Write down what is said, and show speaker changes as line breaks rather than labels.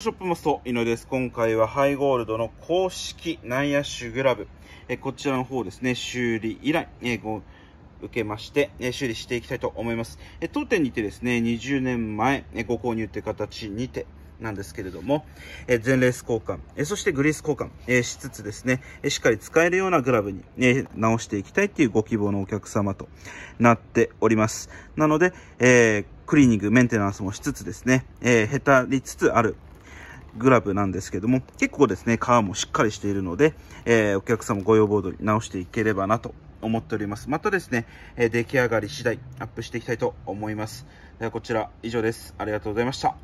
ショップマスト、井上です。今回はハイゴールドの公式内野手グラブ。えこちらの方ですね、修理依頼、えご受けまして、え修理していきたいと思います。え当店にてですね、20年前、えご購入という形にて、なんですけれども、え全レース交換、えそしてグリース交換、えしつつですね、えしっかり使えるようなグラブに、え直していきたいというご希望のお客様となっております。なので、えー、クリーニング、メンテナンスもしつつですね、えー、下手りつつある、グラブなんですけども、結構ですね、皮もしっかりしているので、えー、お客様ご要望通り直していければなと思っております。またですね、えー、出来上がり次第アップしていきたいと思います。ではこちら以上です。ありがとうございました。